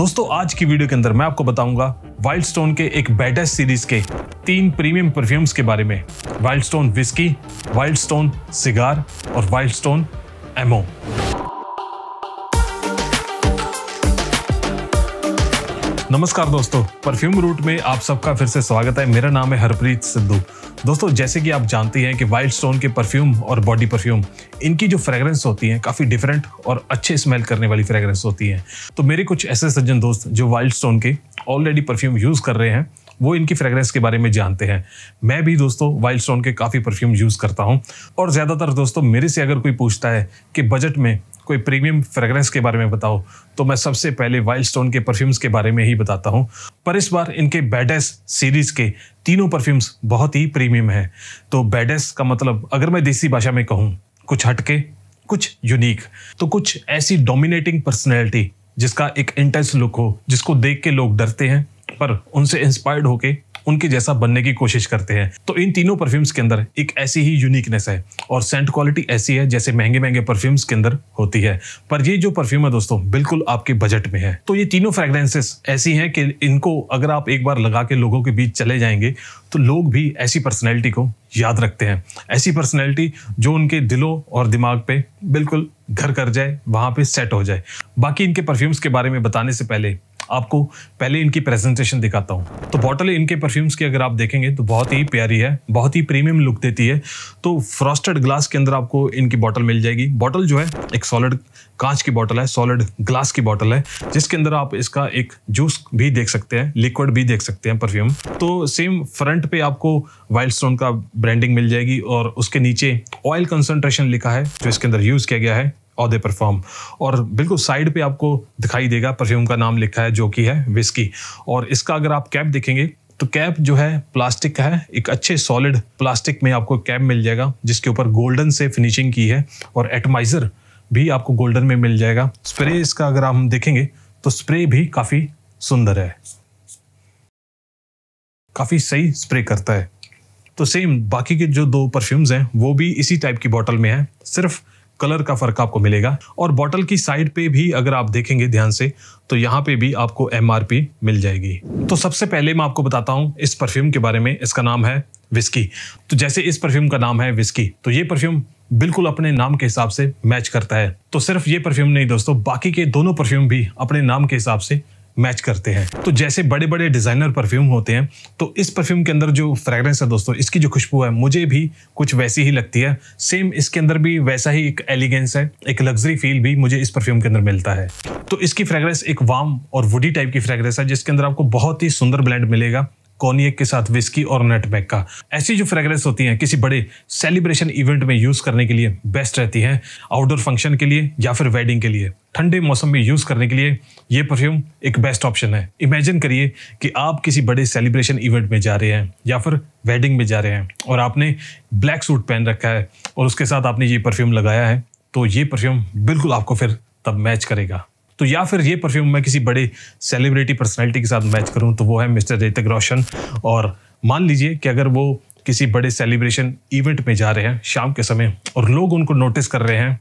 दोस्तों आज की वीडियो के अंदर मैं आपको बताऊंगा वाइल्ड स्टोन के एक बेटेस्ट सीरीज के तीन प्रीमियम परफ्यूम्स के बारे में Wild Stone whisky Wild Stone cigar और वाइल्ड स्टोन एमो नमस्कार दोस्तों परफ्यूम रूट में आप सबका फिर से स्वागत है मेरा नाम है हरप्रीत सिद्धू दोस्तों जैसे कि आप जानते हैं कि वाइल्ड स्टोन के परफ्यूम और बॉडी परफ्यूम इनकी जो फ्रेगरेंस होती है काफ़ी डिफरेंट और अच्छे स्मेल करने वाली फ्रेगरेंस होती है तो मेरे कुछ ऐसे सज्जन दोस्त जो वाइल्ड स्टोन के ऑलरेडी परफ्यूम यूज़ कर रहे हैं वो इनकी फ्रेगरेंस के बारे में जानते हैं मैं भी दोस्तों वाइल्ड स्टोन के काफ़ी परफ्यूम यूज़ करता हूँ और ज़्यादातर दोस्तों मेरे से अगर कोई पूछता है कि बजट में कोई प्रीमियम फ्रेगरेंस के बारे में बताओ तो मैं सबसे पहले वाइल्ड स्टोन के परफ्यूम्स के बारे में ही बताता हूँ पर इस बार इनके बैडेस सीरीज के तीनों परफ्यूम्स बहुत ही प्रीमियम है तो बैडेस का मतलब अगर मैं देसी भाषा में कहूँ कुछ हटके कुछ यूनिक तो कुछ ऐसी डोमिनेटिंग पर्सनैलिटी जिसका एक इंटेंस लुक हो जिसको देख के लोग डरते हैं पर उनसे इंस्पायर्ड होके उनके जैसा बनने की कोशिश करते हैं तो इन तीनों परफ्यूम्स के अंदर एक ऐसी ही यूनिकनेस है और सेंट क्वालिटी ऐसी है जैसे महंगे महंगे परफ्यूम्स के अंदर होती है पर ये जो परफ्यूम है दोस्तों बिल्कुल आपके बजट में है तो ये तीनों फ्रेग्रेंसेस ऐसी हैं कि इनको अगर आप एक बार लगा के लोगों के बीच चले जाएंगे तो लोग भी ऐसी पर्सनैलिटी को याद रखते हैं ऐसी पर्सनैलिटी जो उनके दिलों और दिमाग पे बिल्कुल घर कर जाए वहाँ पे सेट हो जाए बाकी इनके परफ्यूम्स के बारे में बताने से पहले आपको पहले इनकी प्रेजेंटेशन दिखाता हूँ तो बॉटल इनके परफ्यूम्स की अगर आप देखेंगे तो बहुत ही प्यारी है बहुत ही प्रीमियम लुक देती है तो फ्रॉस्टेड ग्लास के अंदर आपको इनकी बॉटल मिल जाएगी बॉटल जो है एक सॉलिड कांच की बॉटल है सॉलिड ग्लास की बॉटल है जिसके अंदर आप इसका एक जूस भी देख सकते हैं लिक्विड भी देख सकते हैं परफ्यूम तो सेम फ्रंट पे आपको वाइल्ड स्टोन का ब्रांडिंग मिल जाएगी और उसके नीचे ऑयल कंसनट्रेशन लिखा है जो इसके अंदर यूज़ किया गया है और दे परफॉर्म और बिल्कुल साइड पे आपको दिखाई देगा परफ्यूम का नाम लिखा है जो कि है विस्की और इसका अगर आप कैप देखेंगे तो कैप जो है प्लास्टिक का है एक अच्छे सॉलिड प्लास्टिक में आपको कैप मिल जाएगा जिसके ऊपर गोल्डन से फिनिशिंग की है और एटमाइज़र भी आपको गोल्डन में मिल जाएगा स्प्रे इसका अगर हम देखेंगे तो स्प्रे भी काफ़ी सुंदर है काफ़ी सही स्प्रे करता है तो सेम बाकी के जो दो परफ्यूम्स हैं वो भी इसी टाइप की बॉटल में है सिर्फ कलर का फ़र्क आपको मिलेगा और बॉटल की साइड पे भी अगर आप देखेंगे ध्यान से तो यहाँ पे भी आपको एम मिल जाएगी तो सबसे पहले मैं आपको बताता हूँ इस परफ्यूम के बारे में इसका नाम है विस्की तो जैसे इस परफ्यूम का नाम है विस्की तो ये परफ्यूम बिल्कुल अपने नाम के हिसाब से मैच करता है तो सिर्फ ये परफ्यूम नहीं दोस्तों बाकी के दोनों परफ्यूम भी अपने नाम के हिसाब से मैच करते हैं तो जैसे बड़े बड़े डिज़ाइनर परफ्यूम होते हैं तो इस परफ्यूम के अंदर जो फ्रेगरेंस है दोस्तों इसकी जो खुशबू है मुझे भी कुछ वैसी ही लगती है सेम इसके अंदर भी वैसा ही एक एलिगेंस है एक लग्जरी फील भी मुझे इस परफ्यूम के अंदर मिलता है तो इसकी फ्रेगरेंस एक वार्म और वुडी टाइप की फ्रेगरेंस है जिसके अंदर आपको बहुत ही सुंदर ब्लेंड मिलेगा कॉनियक के साथ विस्की और बैग का ऐसी जो फ्रेग्रेंस होती हैं किसी बड़े सेलिब्रेशन इवेंट में यूज़ करने के लिए बेस्ट रहती हैं आउटडोर फंक्शन के लिए या फिर वेडिंग के लिए ठंडे मौसम में यूज़ करने के लिए ये परफ्यूम एक बेस्ट ऑप्शन है इमेजिन करिए कि आप किसी बड़े सेलिब्रेशन इवेंट में जा रहे हैं या फिर वेडिंग में जा रहे हैं और आपने ब्लैक सूट पहन रखा है और उसके साथ आपने ये परफ्यूम लगाया है तो ये परफ्यूम बिल्कुल आपको फिर तब मैच करेगा तो या फिर ये परफ्यूम मैं किसी बड़े सेलिब्रिटी पर्सनैलिटी के साथ मैच करूँ तो वो है मिस्टर रेतक रोशन और मान लीजिए कि अगर वो किसी बड़े सेलिब्रेशन इवेंट में जा रहे हैं शाम के समय और लोग उनको नोटिस कर रहे हैं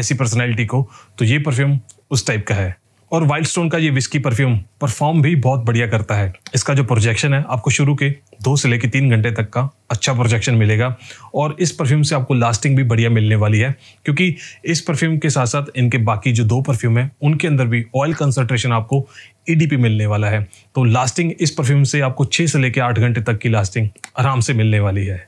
ऐसी पर्सनैलिटी को तो ये परफ्यूम उस टाइप का है और वाइल्ड स्टोन का ये विस्की परफ्यूम परफॉर्म भी बहुत बढ़िया करता है इसका जो प्रोजेक्शन है आपको शुरू के दो से लेकर तीन घंटे तक का अच्छा प्रोजेक्शन मिलेगा और इस परफ्यूम से आपको लास्टिंग भी बढ़िया मिलने वाली है क्योंकि इस परफ्यूम के साथ साथ इनके बाकी जो दो परफ्यूम हैं उनके अंदर भी ऑयल कंसनट्रेशन आपको ईडीपी e मिलने वाला है तो लास्टिंग इस परफ्यूम से आपको छः से लेकर आठ घंटे तक की लास्टिंग आराम से मिलने वाली है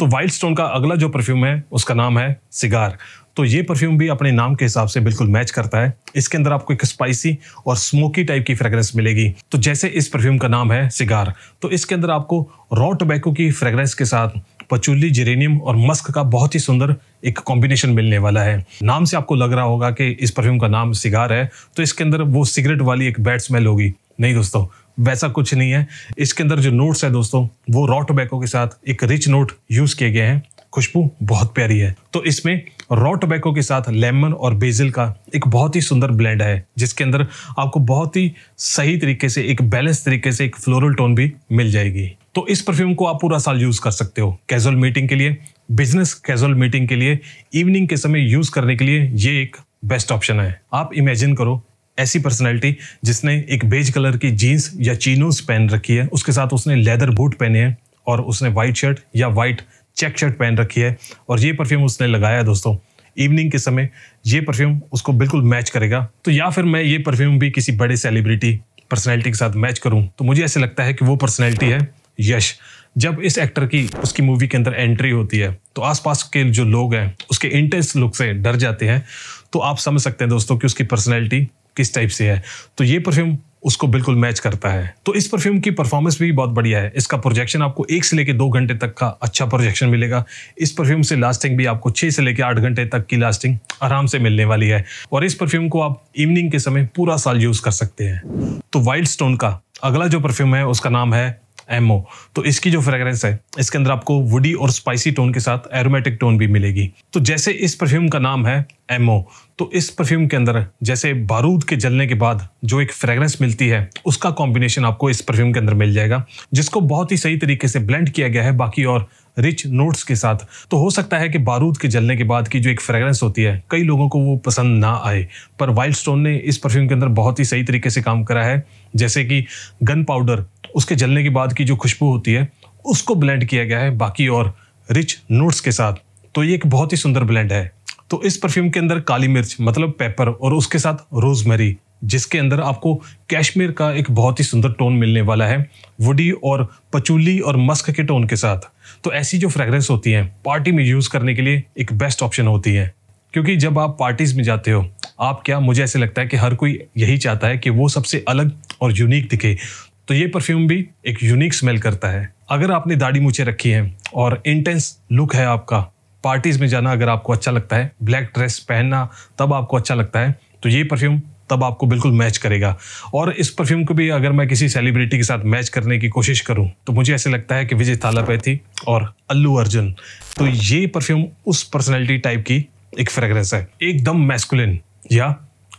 तो वाइल्ड स्टोन का अगला जो परफ्यूम है उसका नाम है सिगार तो ये परफ्यूम भी अपने नाम के हिसाब से बिल्कुल मैच करता है इसके अंदर आपको एक स्पाइसी और स्मोकी टाइप की फ्रेगरेंस मिलेगी तो जैसे इस परफ्यूम का नाम है सिगार तो इसके अंदर आपको रॉ टोबैको की फ्रेगरेंस के साथ पचुली जेरेनियम और मस्क का बहुत ही सुंदर एक कॉम्बिनेशन मिलने वाला है नाम से आपको लग रहा होगा कि इस परफ्यूम का नाम सिगार है तो इसके अंदर वो सिगरेट वाली एक बैड स्मेल होगी नहीं दोस्तों वैसा कुछ नहीं है इसके अंदर जो नोट्स है दोस्तों वो रॉ टोबैको के साथ एक रिच नोट यूज़ किए गए हैं खुशबू बहुत प्यारी है तो इसमें रॉ टोबैको के साथ लेमन और बेजिल का एक बहुत ही सुंदर ब्लेंड है जिसके अंदर आपको बहुत ही सही तरीके से एक बैलेंस तरीके से एक फ्लोरल टोन भी मिल जाएगी तो इस परफ्यूम को आप पूरा साल यूज़ कर सकते हो कैजुअल मीटिंग के लिए बिजनेस कैजुअल मीटिंग के लिए इवनिंग के समय यूज़ करने के लिए ये एक बेस्ट ऑप्शन है आप इमेजिन करो ऐसी पर्सनैलिटी जिसने एक बेज कलर की जीन्स या चीनोज पहन रखी है उसके साथ उसने लेदर बूट पहने हैं और उसने वाइट शर्ट या वाइट चेक शर्ट पहन रखी है और ये परफ्यूम उसने लगाया है दोस्तों इवनिंग के समय ये परफ्यूम उसको बिल्कुल मैच करेगा तो या फिर मैं ये परफ्यूम भी किसी बड़े सेलिब्रिटी पर्सनैलिटी के साथ मैच करूँ तो मुझे ऐसे लगता है कि वो पर्सनैलिटी है यश जब इस एक्टर की उसकी मूवी के अंदर एंट्री होती है तो आसपास के जो लोग हैं उसके इंटेंस लुक से डर जाते हैं तो आप समझ सकते हैं दोस्तों कि उसकी पर्सनैलिटी किस टाइप से है तो ये परफ्यूम उसको बिल्कुल मैच करता है तो इस परफ्यूम की परफॉर्मेंस भी बहुत बढ़िया है इसका प्रोजेक्शन आपको एक से लेकर दो घंटे तक का अच्छा प्रोजेक्शन मिलेगा इस परफ्यूम से लास्टिंग भी आपको छः से लेकर आठ घंटे तक की लास्टिंग आराम से मिलने वाली है और इस परफ्यूम को आप इवनिंग के समय पूरा साल यूज़ कर सकते हैं तो वाइल्ड स्टोन का अगला जो परफ्यूम है उसका नाम है एमओ तो इसकी जो फ्रेग्रेंस है इसके अंदर आपको वुडी और स्पाइसी टोन के साथ एरोमेटिक टोन भी मिलेगी तो जैसे इस परफ्यूम का नाम है एमओ तो इस परफ्यूम के अंदर जैसे बारूद के जलने के बाद जो एक फ्रेग्रेंस मिलती है उसका कॉम्बिनेशन आपको इस परफ्यूम के अंदर मिल जाएगा जिसको बहुत ही सही तरीके से ब्लेंड किया गया है बाकी और रिच नोट्स के साथ तो हो सकता है कि बारूद के जलने के बाद की जो एक फ्रेग्रेंस होती है कई लोगों को वो पसंद ना आए पर वाइल्ड स्टोन ने इस परफ्यूम के अंदर बहुत ही सही तरीके से काम करा है जैसे कि गन पाउडर उसके जलने के बाद की जो खुशबू होती है उसको ब्लेंड किया गया है बाकी और रिच नोट्स के साथ तो ये एक बहुत ही सुंदर ब्लेंड है तो इस परफ्यूम के अंदर काली मिर्च मतलब पेपर और उसके साथ रोजमेरी जिसके अंदर आपको कश्मीर का एक बहुत ही सुंदर टोन मिलने वाला है वुडी और पचूली और मस्क के टोन के साथ तो ऐसी जो फ्रेगरेंस होती हैं पार्टी में यूज़ करने के लिए एक बेस्ट ऑप्शन होती है क्योंकि जब आप पार्टीज़ में जाते हो आप क्या मुझे ऐसे लगता है कि हर कोई यही चाहता है कि वो सबसे अलग और यूनिक दिखे तो ये परफ्यूम भी एक यूनिक स्मेल करता है अगर आपने दाढ़ी मूछे रखी है और इंटेंस लुक है आपका पार्टीज में जाना अगर आपको अच्छा लगता है ब्लैक ड्रेस पहनना तब आपको अच्छा लगता है तो ये परफ्यूम तब आपको बिल्कुल मैच करेगा और इस परफ्यूम को भी अगर मैं किसी सेलिब्रिटी के साथ मैच करने की कोशिश करूं तो मुझे ऐसे लगता है कि विजय थालापैथी और अल्लू अर्जुन तो ये परफ्यूम उस पर्सनैलिटी टाइप की एक फ्रेगरेंस है एकदम मैस्कुलिन या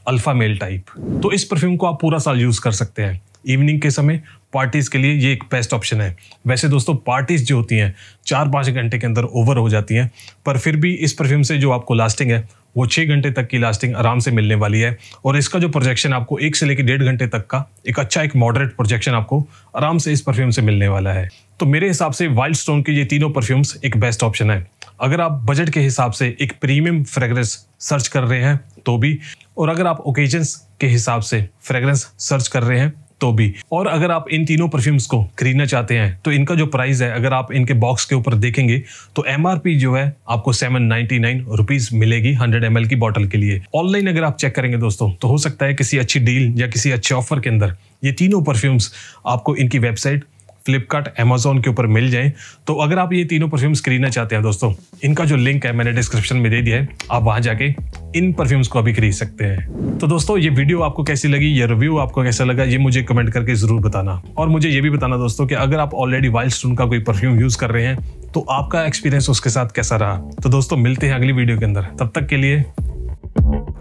अल्फा मेल टाइप तो इस परफ्यूम को आप पूरा साल यूज़ कर सकते हैं इवनिंग के समय पार्टीज़ के लिए ये एक बेस्ट ऑप्शन है वैसे दोस्तों पार्टीज़ जो होती हैं चार पाँच घंटे के अंदर ओवर हो जाती हैं पर फिर भी इस परफ्यूम से जो आपको लास्टिंग है वो छः घंटे तक की लास्टिंग आराम से मिलने वाली है और इसका जो प्रोजेक्शन आपको एक से लेकर डेढ़ घंटे तक का एक अच्छा एक मॉडरेट प्रोजेक्शन आपको आराम से इस परफ्यूम से मिलने वाला है तो मेरे हिसाब से वाइल्ड स्टोन के ये तीनों परफ्यूम्स एक बेस्ट ऑप्शन है अगर आप बजट के हिसाब से एक प्रीमियम फ्रेगरेंस सर्च कर रहे हैं तो भी और अगर आप ओकेजन्स के हिसाब से फ्रेगरेंस सर्च कर रहे हैं तो भी और अगर आप इन तीनों परफ्यूम्स को खरीदना चाहते हैं तो इनका जो प्राइस है अगर आप इनके बॉक्स के ऊपर देखेंगे तो एम जो है आपको सेवन नाइनटी मिलेगी हंड्रेड एम की बॉटल के लिए ऑनलाइन अगर आप चेक करेंगे दोस्तों तो हो सकता है किसी अच्छी डील या किसी अच्छे ऑफर के अंदर ये तीनों परफ्यूम्स आपको इनकी वेबसाइट फ्लिपकार्ट अमेजोन के ऊपर मिल जाए तो अगर आप ये तीनों परफ्यूम्स खरीदना चाहते हैं दोस्तों इनका जो लिंक है मैंने डिस्क्रिप्शन में दे दिया है आप वहां जाके इन परफ्यूम्स को अभी खरीद सकते हैं तो दोस्तों ये वीडियो आपको कैसी लगी ये रिव्यू आपको कैसा लगा ये मुझे कमेंट करके ज़रूर बताना और मुझे ये भी बताना दोस्तों कि अगर आप ऑलरेडी वाइल्ड स्टोन का कोई परफ्यूम यूज़ कर रहे हैं तो आपका एक्सपीरियंस उसके साथ कैसा रहा तो दोस्तों मिलते हैं अगली वीडियो के अंदर तब तक के लिए